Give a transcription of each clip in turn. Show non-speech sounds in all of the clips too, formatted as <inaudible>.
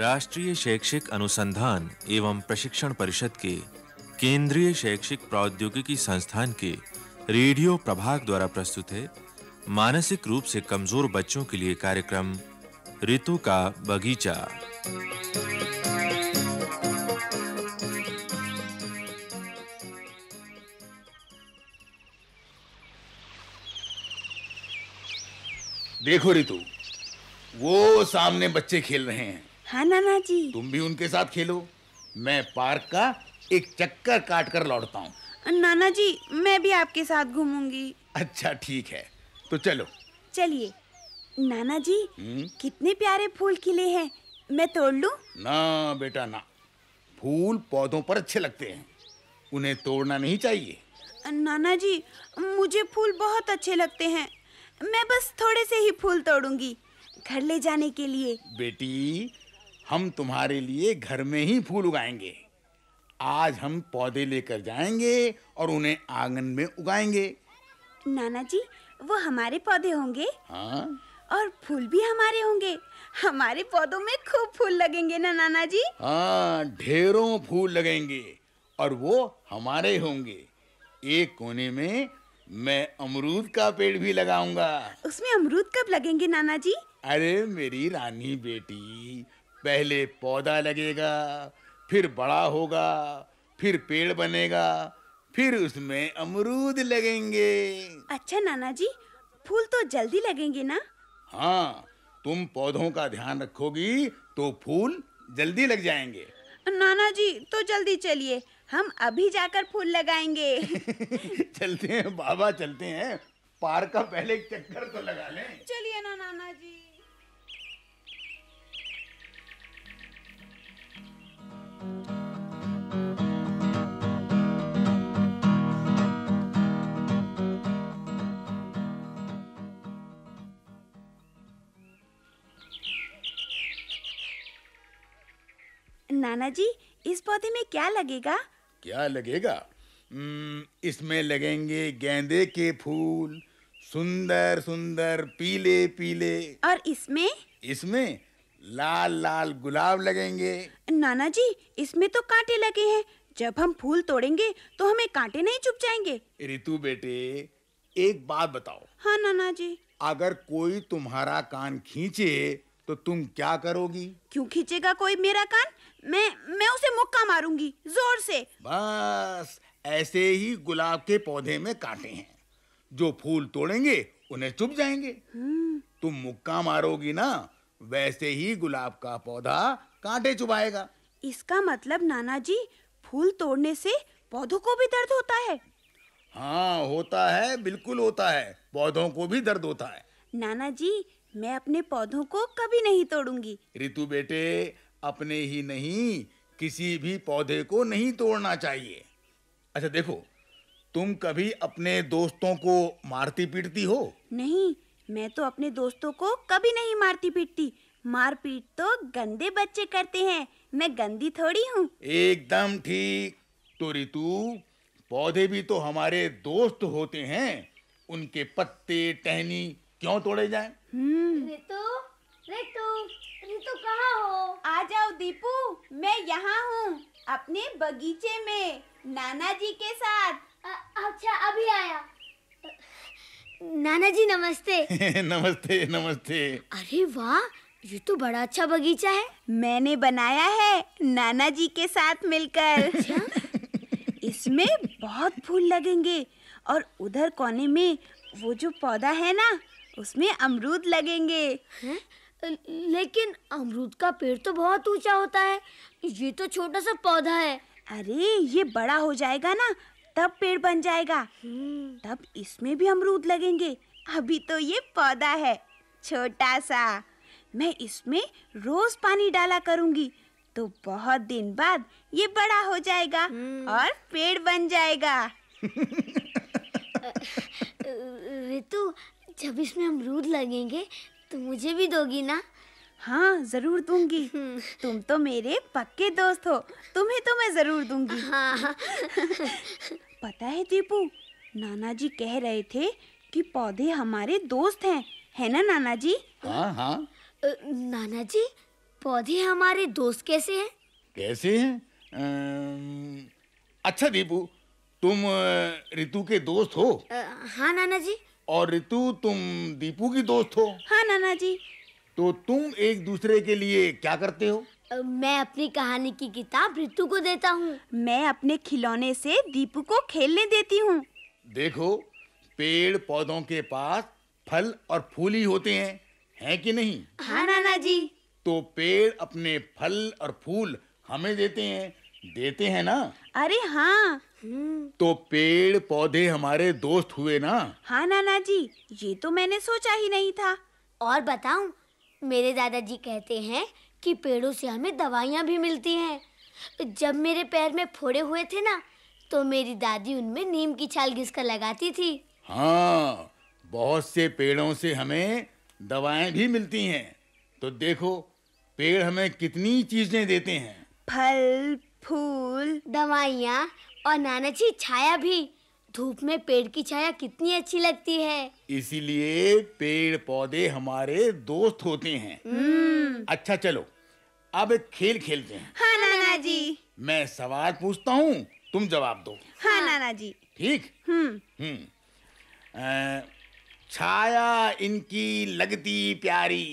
राष्ट्रीय शैक्षिक अनुसंधान एवं प्रशिक्षण परिषद के केंद्रीय शैक्षिक प्रौद्योगिकी संस्थान के रेडियो प्रभाग द्वारा प्रस्तुत है मानसिक रूप से कमजोर बच्चों के लिए कार्यक्रम ऋतु का बगीचा देखो ऋतु वो सामने बच्चे खेल रहे हैं हाँ नाना जी तुम भी उनके साथ खेलो मैं पार्क का एक चक्कर काट कर लौटता हूँ नाना जी मैं भी आपके साथ घूमूंगी अच्छा ठीक है तो चलो चलिए नाना जी हुँ? हम्म? कितने प्यारे फूल खिले हैं मैं तोड़ लूं? ना बेटा ना फूल पौधों पर अच्छे लगते हैं उन्हें तोड़ना नहीं चाहिए नाना जी मुझे फूल बहुत अच्छे लगते हैं मैं बस थोड़े से ही फूल तोड़ूंगी घर ले जाने के लिए बेटी हम तुम्हारे लिए घर में ही फूल उगाएंगे आज हम पौधे लेकर जाएंगे और उन्हें आंगन में उगाएंगे नाना जी वो हमारे पौधे होंगे हाँ और फूल भी हमारे होंगे हमारे पौधों में खूब फूल लगेंगे ना नाना जी हाँ ढेरों फूल लगेंगे और वो हमारे होंगे एक कोने में मैं अमरूद का पेड़ भी लगाऊंगा उसमें अमरूद कब लगेंगे नाना जी अरे मेरी रानी बेटी पहले पौधा लगेगा फिर बड़ा होगा फिर पेड़ बनेगा फिर उसमें अमरूद लगेंगे अच्छा नाना जी फूल तो जल्दी लगेंगे ना हाँ तुम पौधों का ध्यान रखोगी तो फूल जल्दी लग जाएंगे नाना जी तो जल्दी चलिए हम अभी जाकर फूल लगाएंगे <laughs> चलते हैं बाबा चलते हैं पार्क का पहले एक चक्कर तो लगा लें नाना जी इस पौधे में क्या लगेगा क्या लगेगा इसमें लगेंगे गेंदे के फूल सुंदर सुंदर पीले पीले और इसमें इसमें लाल लाल गुलाब लगेंगे नाना जी इसमें तो कांटे लगे हैं जब हम फूल तोड़ेंगे तो हमें कांटे नहीं चुप जाएंगे रितु बेटे एक बात बताओ हाँ नाना जी अगर कोई तुम्हारा कान खींचे तो तुम क्या करोगी क्यों खींचेगा कोई मेरा कान मैं मैं उसे मुक्का मारूंगी जोर से बस ऐसे ही गुलाब के पौधे में कांटे हैं जो फूल तोड़ेंगे उन्हें चुप जाएंगे हम्म। तुम मुक्का मारोगी ना वैसे ही गुलाब का पौधा कांटे चुबाएगा इसका मतलब नाना जी फूल तोड़ने से पौधों को भी दर्द होता है हाँ होता है बिल्कुल होता है पौधों को भी दर्द होता है नाना जी मैं अपने पौधों को कभी नहीं तोड़ूंगी ऋतु बेटे अपने ही नहीं किसी भी पौधे को नहीं तोड़ना चाहिए अच्छा देखो तुम कभी अपने दोस्तों को मारती पीटती हो नहीं मैं तो अपने दोस्तों को कभी नहीं मारती पीटती मारपीट तो गंदे बच्चे करते हैं मैं गंदी थोड़ी हूँ एकदम ठीक तो ऋतु पौधे भी तो हमारे दोस्त होते हैं उनके पत्ते टहनी क्यों तोड़े जाए हम्म। रितु रितु रितु कहाँ हो आ जाओ दीपू मैं यहाँ हूँ अपने बगीचे में नाना जी के साथ अ, अच्छा अभी आया नाना जी नमस्ते <laughs> नमस्ते नमस्ते अरे वाह ये तो बड़ा अच्छा बगीचा है मैंने बनाया है नाना जी के साथ मिलकर <laughs> अच्छा। इसमें बहुत फूल लगेंगे और उधर कोने में वो जो पौधा है ना उसमें अमरूद लगेंगे हैं? लेकिन अमरूद का पेड़ तो बहुत ऊंचा होता है ये तो छोटा सा पौधा है अरे ये बड़ा हो जाएगा ना तब पेड़ बन जाएगा हम्म। तब इसमें भी अमरूद लगेंगे अभी तो ये पौधा है छोटा सा मैं इसमें रोज पानी डाला करूंगी तो बहुत दिन बाद ये बड़ा हो जाएगा हम्म। और पेड़ बन जाएगा <laughs> ऋतु जब इसमें अमरूद लगेंगे तो मुझे भी दोगी ना हाँ जरूर दूंगी हम्म। तुम तो मेरे पक्के दोस्त हो तुम्हें तो मैं जरूर दूंगी हाँ। पता है दीपू नाना जी कह रहे थे कि पौधे हमारे दोस्त हैं है ना नाना जी हाँ हाँ नाना जी पौधे हमारे दोस्त कैसे हैं कैसे हैं अच्छा दीपू तुम ऋतु के दोस्त हो हाँ नाना जी और ऋतु तुम दीपू की दोस्त हो हाँ नाना जी तो तुम एक दूसरे के लिए क्या करते हो मैं अपनी कहानी की किताब ऋतु को देता हूँ मैं अपने खिलौने से दीपू को खेलने देती हूँ देखो पेड़ पौधों के पास फल और फूल ही होते हैं हैं कि नहीं हाँ नाना जी तो पेड़ अपने फल और फूल हमें देते हैं देते हैं ना अरे हाँ हम्म। तो पेड़ पौधे हमारे दोस्त हुए ना हाँ नाना जी ये तो मैंने सोचा ही नहीं था और बताऊं मेरे दादाजी कहते हैं कि पेड़ों से हमें दवाइयाँ भी मिलती हैं जब मेरे पैर में फोड़े हुए थे ना तो मेरी दादी उनमें नीम की छाल घिसकर लगाती थी हाँ बहुत से पेड़ों से हमें दवाएं भी मिलती हैं तो देखो पेड़ हमें कितनी चीजें देते हैं फल फूल दवाइयाँ और नाना जी छाया भी धूप में पेड़ की छाया कितनी अच्छी लगती है इसीलिए पेड़ पौधे हमारे दोस्त होते हैं हम्म। अच्छा चलो अब एक खेल खेलते हैं हाँ नाना जी मैं सवाल पूछता हूँ तुम जवाब दो हाँ नाना जी ठीक हम्म हम्म छाया इनकी लगती प्यारी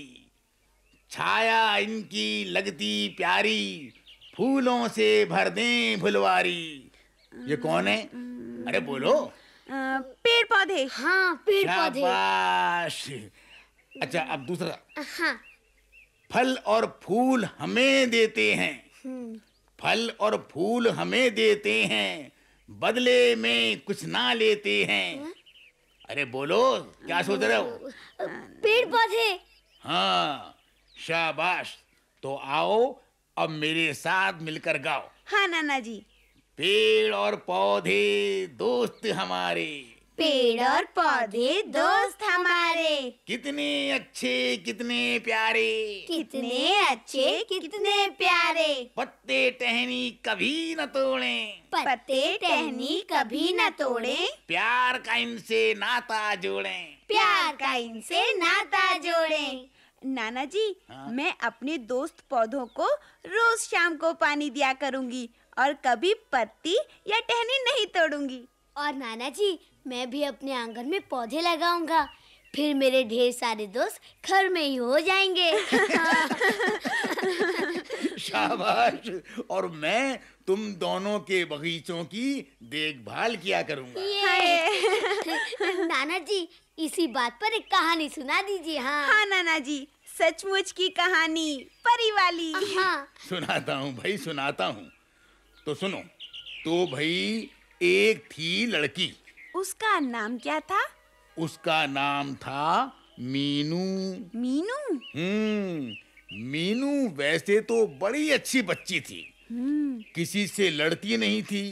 छाया इनकी लगती प्यारी फूलों से भर दें फुलवारी ये कौन है हम्म। अरे बोलो पेड़ पौधे हाँ पेड़ पौधे अच्छा अब दूसरा हाँ फल और फूल हमें देते हैं हम्म। फल और फूल हमें देते हैं बदले में कुछ ना लेते हैं हाँ। अरे बोलो क्या सोच रहे हो पेड़ पौधे हाँ शाबाश तो आओ अब मेरे साथ मिलकर गाओ हाँ नाना जी पेड़ और पौधे दोस्त हमारे पेड़ और पौधे दोस्त हमारे कितने अच्छे कितने प्यारे कितने अच्छे कितने प्यारे पत्ते टहनी कभी न तोड़े पत्ते टहनी कभी न तोड़े प्यार का इनसे नाता जोड़े प्यार का इनसे नाता जोड़े नाना जी हाँ? मैं अपने दोस्त पौधों को रोज शाम को पानी दिया करूंगी और कभी पत्ती या टहनी नहीं तोड़ूंगी और नाना जी मैं भी अपने आंगन में पौधे लगाऊंगा फिर मेरे ढेर सारे दोस्त घर में ही हो जाएंगे <laughs> शाबाश और मैं तुम दोनों के बगीचों की देखभाल किया करूंगा <laughs> नाना जी इसी बात पर एक कहानी सुना दीजिए हाँ हाँ नाना जी सचमुच की कहानी परी वाली हाँ सुनाता हूँ भाई सुनाता हूँ तो सुनो तो भाई एक थी लड़की उसका नाम क्या था उसका नाम था मीनू मीनू हम्म मीनू वैसे तो बड़ी अच्छी बच्ची थी हम्म। किसी से लड़ती नहीं थी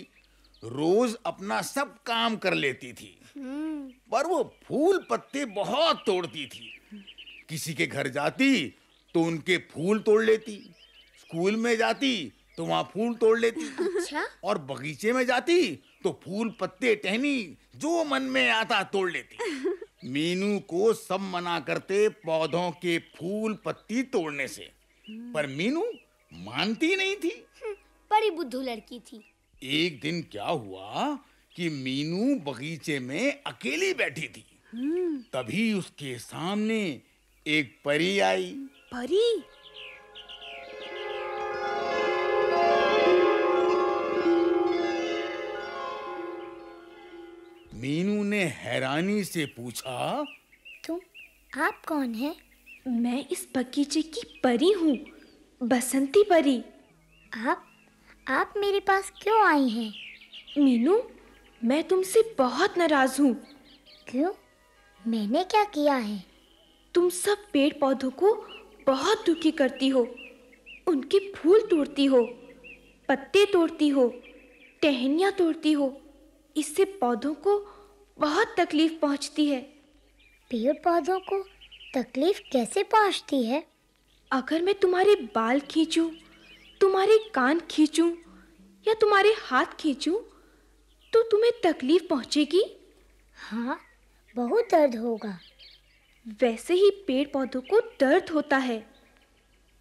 रोज अपना सब काम कर लेती थी हम्म। पर वो फूल पत्ते बहुत तोड़ती थी किसी के घर जाती तो उनके फूल तोड़ लेती स्कूल में जाती तो वहाँ फूल तोड़ लेती अच्छा? और बगीचे में जाती तो फूल पत्ते टहनी जो मन में आता तोड़ लेती <laughs> मीनू को सब मना करते पौधों के फूल पत्ती तोड़ने से हम्म। पर मीनू मानती नहीं थी हम्म, बड़ी बुद्धू लड़की थी एक दिन क्या हुआ कि मीनू बगीचे में अकेली बैठी थी हम्म। तभी उसके सामने एक परी आई परी मीनू ने हैरानी से पूछा तुम आप कौन हैं? मैं इस बगीचे की परी हूँ बसंती परी आप आप मेरे पास क्यों आई हैं मीनू मैं तुमसे बहुत नाराज हूँ क्यों मैंने क्या किया है तुम सब पेड़ पौधों को बहुत दुखी करती हो उनके फूल तोड़ती हो पत्ते तोड़ती हो टहनियाँ तोड़ती हो इससे पौधों को बहुत तकलीफ पहुंचती है पेड़ पौधों को तकलीफ कैसे पहुंचती है अगर मैं तुम्हारे बाल खींचूं, तुम्हारे कान खींचूं या तुम्हारे हाथ खींचूं, तो तुम्हें तकलीफ पहुंचेगी हाँ बहुत दर्द होगा वैसे ही पेड़ पौधों को दर्द होता है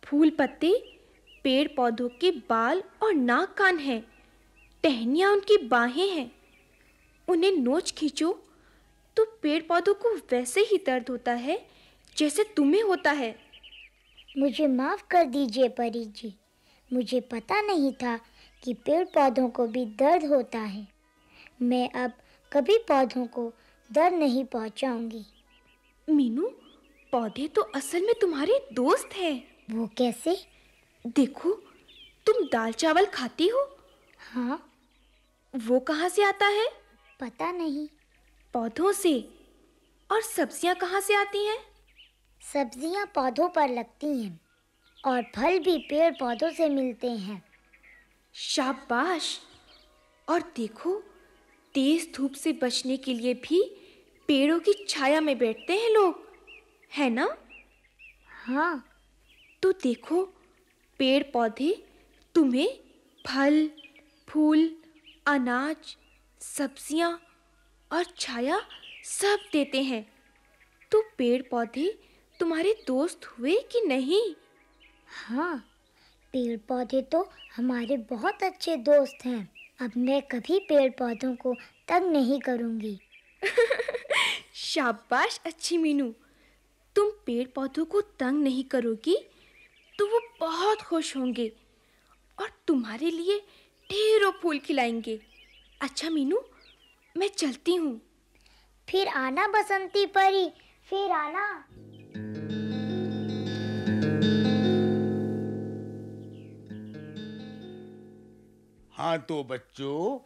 फूल पत्ते पेड़ पौधों के बाल और नाक कान हैं टहनिया उनकी बाहें हैं उन्हें नोच खींचो तो पेड़ पौधों को वैसे ही दर्द होता है जैसे तुम्हें होता है मुझे माफ़ कर दीजिए परी जी मुझे पता नहीं था कि पेड़ पौधों को भी दर्द होता है मैं अब कभी पौधों को दर्द नहीं पहुंचाऊंगी। मीनू पौधे तो असल में तुम्हारे दोस्त हैं वो कैसे देखो तुम दाल चावल खाती हो हाँ वो कहाँ से आता है पता नहीं पौधों से और सब्जियां कहाँ से आती हैं सब्जियां पौधों पर लगती हैं और फल भी पेड़ पौधों से मिलते हैं शाबाश और देखो तेज धूप से बचने के लिए भी पेड़ों की छाया में बैठते हैं लोग है ना हाँ तो देखो पेड़ पौधे तुम्हें फल फूल अनाज सब्जियाँ और छाया सब देते हैं तो पेड़ पौधे तुम्हारे दोस्त हुए कि नहीं हाँ पेड़ पौधे तो हमारे बहुत अच्छे दोस्त हैं अब मैं कभी पेड़ पौधों को तंग नहीं करूँगी <laughs> शाबाश अच्छी मीनू तुम पेड़ पौधों को तंग नहीं करोगी तो वो बहुत खुश होंगे और तुम्हारे लिए ढेरों फूल खिलाएंगे अच्छा मीनू मैं चलती हूँ फिर आना बसंती परी फिर आना हाँ तो बच्चों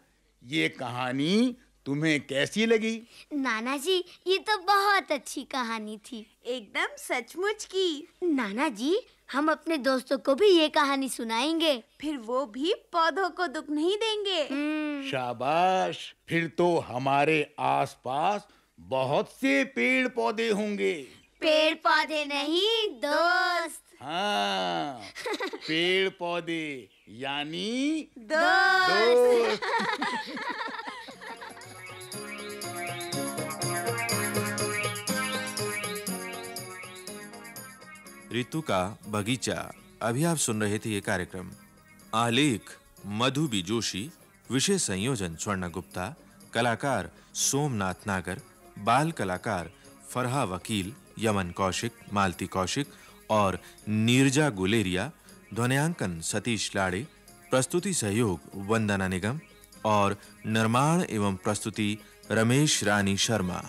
ये कहानी तुम्हें कैसी लगी नाना जी ये तो बहुत अच्छी कहानी थी एकदम सचमुच की नाना जी हम अपने दोस्तों को भी ये कहानी सुनाएंगे फिर वो भी पौधों को दुख नहीं देंगे हम्म। शाबाश फिर तो हमारे आसपास बहुत से पेड़ पौधे होंगे पेड़ पौधे नहीं दोस्त हाँ <laughs> पेड़ पौधे यानी दोस्त, दोस्त। <laughs> ऋतु का बगीचा अभी आप सुन रहे थे ये कार्यक्रम आलेख मधु बी जोशी विषय संयोजन स्वर्ण गुप्ता कलाकार सोमनाथ नागर बाल कलाकार फरहा वकील यमन कौशिक मालती कौशिक और नीरजा गुलेरिया ध्वनियांकन सतीश लाड़े प्रस्तुति सहयोग वंदना निगम और निर्माण एवं प्रस्तुति रमेश रानी शर्मा